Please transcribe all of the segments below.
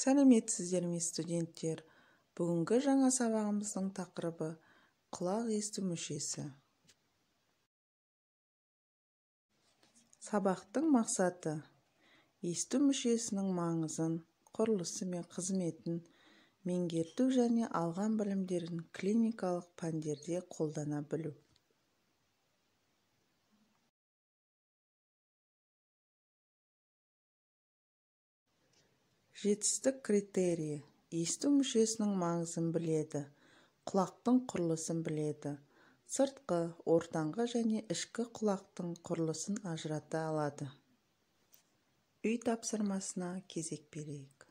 сәлеметсіздер ме студенттер бүгінгі жаңа сабағымыздың тақырыбы құлақ есту мүшесі сабақтың мақсаты есту мүшесінің маңызын құрылысы мен қызметін меңгерту және алған білімдерін клиникалық пәндерде қолдана білу жетістік критерийі есту мүшесінің маңызын біледі құлақтың құрылысын біледі сыртқы ортаңғы және ішкі құлақтың құрылысын ажырата алады үй тапсырмасына кезек берейік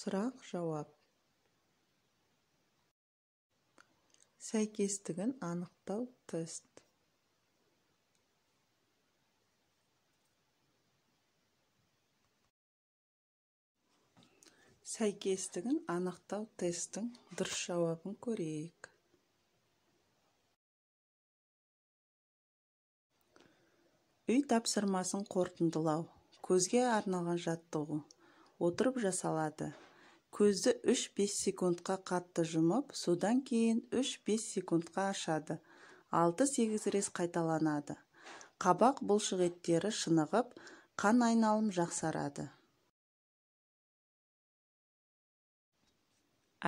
сұрақ жауап сәйкестігін анықтау тест сәйкестігін анықтау тесттің дұрыс жауабын көрейік үй тапсырмасын қорытындылау көзге арналған жаттығу отырып жасалады көзді 3-5 секундқа қатты жұмып содан кейін 3-5 секундқа ашады 6-8 рет қайталанады қабақ бұлшық еттері шынығып қан айналым жақсарады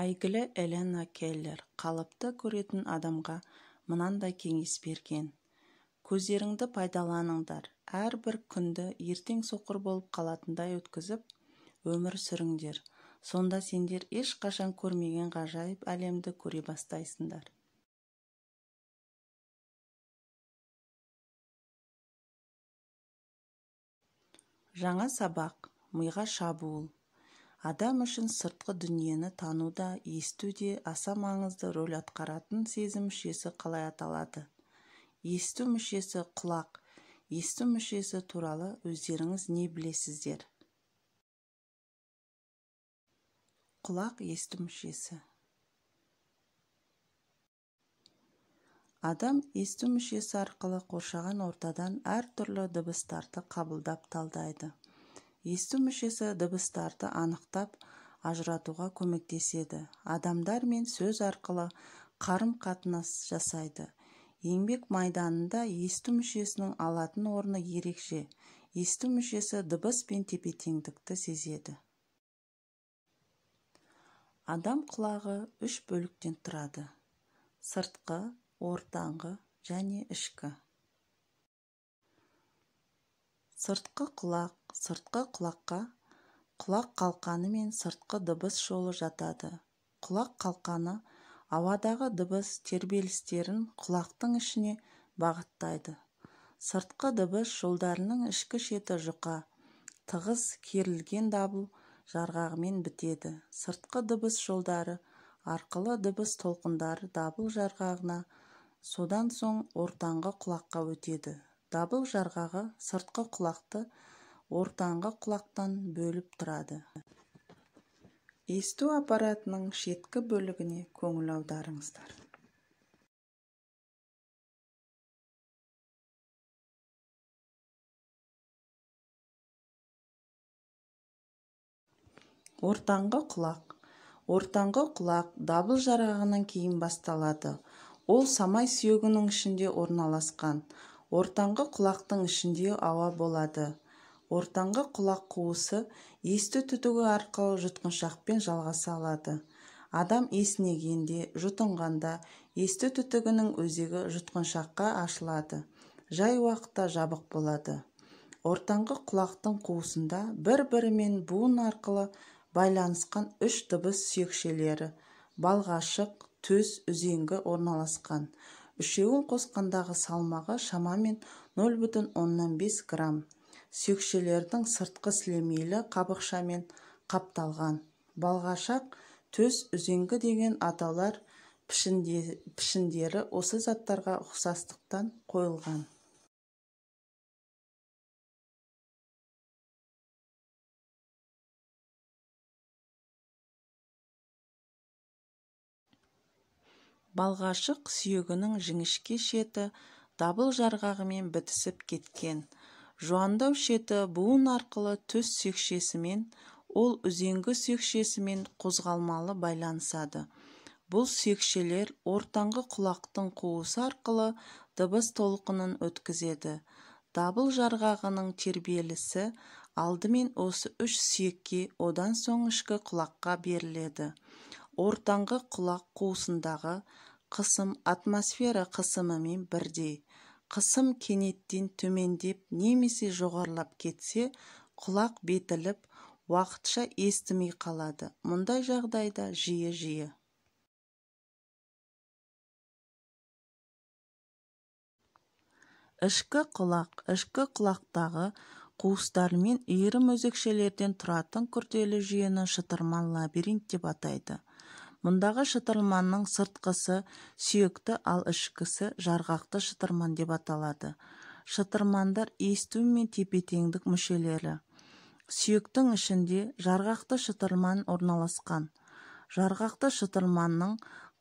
әйгілі элена келлер қалыпты көретін адамға мынандай кеңес берген көздеріңді пайдаланыңдар әрбір күнді ертең соқыр болып қалатындай өткізіп өмір сүріңдер сонда сендер ешқашан көрмеген ғажайып әлемді көре бастайсыңдар жаңа сабақ миға шабуыл адам үшін сыртқы дүниені тануда есту де аса маңызды рөл атқаратын сезім мүшесі қалай аталады есту мүшесі құлақ есту мүшесі туралы өздеріңіз не білесіздер құлақ есту мүшесі адам есту мүшесі арқылы қоршаған ортадан әртүрлі дыбыстарды қабылдап талдайды есту мүшесі дыбыстарды анықтап ажыратуға көмектеседі Адамдар мен сөз арқылы қарым қатынас жасайды еңбек майданында есту мүшесінің алатын орны ерекше есту мүшесі дыбыс пен тепе теңдікті сезеді адам құлағы үш бөліктен тұрады сыртқы ортаңғы және ішкі сыртқы құлақ сыртқы құлаққа құлақ қалқаны мен сыртқы дыбыс жолы жатады құлақ қалқаны ауадағы дыбыс тербелістерін құлақтың ішіне бағыттайды сыртқы дыбыс жолдарының ішкі шеті жұқа тығыз керілген дабыл жарғағымен бітеді сыртқы дыбыс жолдары арқылы дыбыс толқындары дабыл жарғағына содан соң ортаңғы құлаққа өтеді дабыл жарғағы сыртқы құлақты ортаңғы құлақтан бөліп тұрады есту аппаратының шеткі бөлігіне көңіл аударыңыздар ортаңғы құлақ ортаңғы құлақ дабыл жарағының кейін басталады ол самай сүйегінің ішінде орналасқан ортаңғы құлақтың ішінде ауа болады ортаңғы құлақ қуысы есті түтігі арқылы жұтқыншақпен жалғаса алады адам есінегенде жұтынғанда есті түтігінің өзегі жұтқыншаққа ашылады жай уақытта жабық болады ортаңғы құлақтың қуысында бір-бірімен буын арқылы байланысқан үш дыбыс сүйекшелері балғашық төс үзеңгі орналасқан үшеуін қосқандағы салмағы шамамен 0,5 грамм сүйекшелердің сыртқы сілемейлі қабықшамен қапталған балғашақ төс үзеңгі деген аталар пішінде, пішіндері осы заттарға ұқсастықтан қойылған балғашық сүйегінің жіңішке шеті дабыл жарғағымен бітісіп кеткен жуандау шеті буын арқылы түс сүйекшесімен ол үзеңгі сүйекшесімен қозғалмалы байланысады бұл сүйекшелер ортаңғы құлақтың қуысы арқылы дыбыс толқынын өткізеді дабыл жарғағының тербелісі алдымен осы үш сүйекке одан соң ішкі құлаққа беріледі ортаңғы құлақ қуысындағы қысым атмосфера қысымымен бірдей қысым кенеттен төмендеп немесе жоғарылап кетсе құлақ бетіліп уақытша естімей қалады мұндай жағдайда жиі-жиі ішкі құлақ ішкі құлақтағы мен иірім өзекшелерден тұратын күрделі жүйені шытырман лабиринт деп атайды мұндағы шытырманның сыртқысы сүйекті ал ішкісі жарғақты шытырман деп аталады шытырмандар есту мен тепе теңдік мүшелері сүйектің ішінде жарғақты шытырман орналасқан жарғақты шытырманның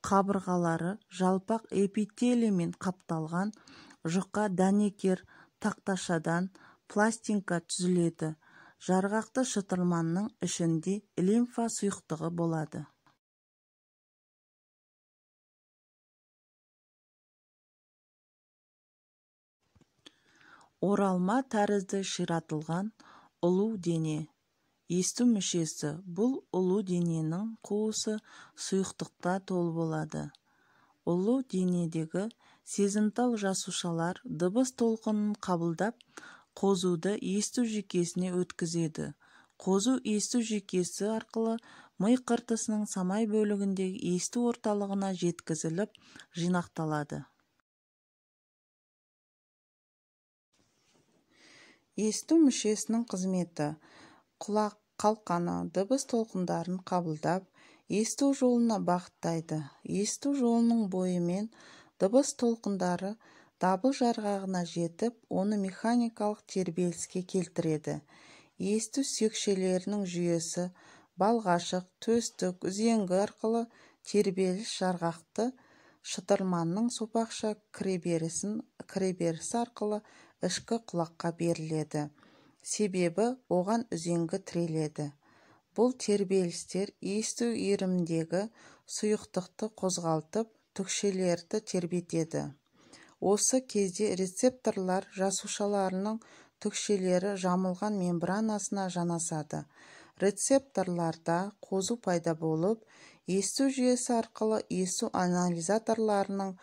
қабырғалары жалпақ эпителимен қапталған жұқа дәнекер тақташадан пластинка түзіледі жарғақты шытырманның ішінде лимфа сұйықтығы болады оралма тәрізді ширатылған ұлу дене есту мүшесі бұл ұлу дененің қуысы сұйықтықта тол болады ұлу денедегі сезімтал жасушалар дыбыс толқынын қабылдап қозуды есту жүйкесіне өткізеді қозу есту жүйкесі арқылы ми қыртысының самай бөлігіндегі есту орталығына жеткізіліп жинақталады есту мүшесінің қызметі құлақ қалқаны дыбыс толқындарын қабылдап есту жолына бағыттайды есту жолының бойымен дыбыс толқындары дабыл жарғағына жетіп оны механикалық тербеліске келтіреді есту сүйекшелерінің жүйесі балғашық төстік үзеңгі арқылы тербеліс жарғақты шытырманның сопақша кіреберісін кіреберісі арқылы ішкі құлаққа беріледі себебі оған үзеңгі тіреледі бұл тербелістер есту иіріміндегі сұйықтықты қозғалтып түкшелерді тербетеді осы кезде рецепторлар жасушаларының түкшелері жамылған мембранасына жанасады рецепторларда қозу пайда болып есту жүйесі арқылы есту анализаторларының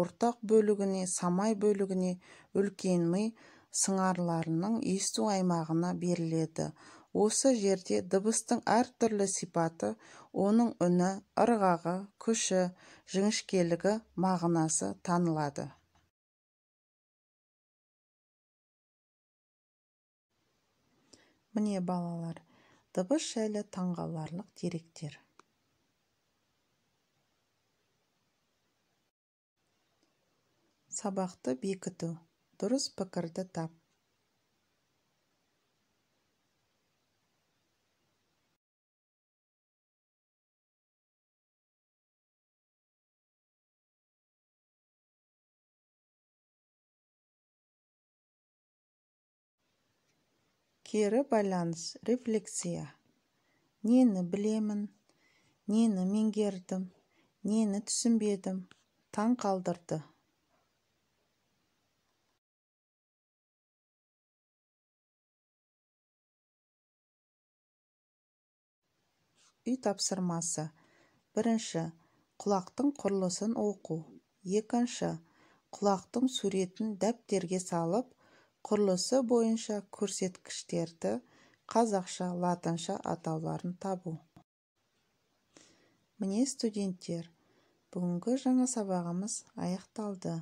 ортақ бөлігіне самай бөлігіне үлкен ми сыңарларының есту аймағына беріледі осы жерде дыбыстың әртүрлі сипаты оның үні ырғағы күші жіңішкелігі мағынасы танылады міне балалар дыбыс жайлы таңғаларлық деректер сабақты бекіту дұрыс пікірді тап кері байланыс рефлексия нені білемін нені меңгердім нені түсінбедім таң қалдырды үй тапсырмасы бірінші құлақтың құрылысын оқу екінші құлақтың суретін дәптерге салып құрылысы бойынша көрсеткіштерді қазақша латынша атауларын табу міне студенттер бүгінгі жаңа сабағымыз аяқталды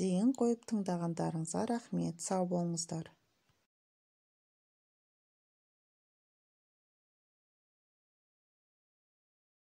зейін қойып тыңдағандарыңызға рахмет сау болыңыздар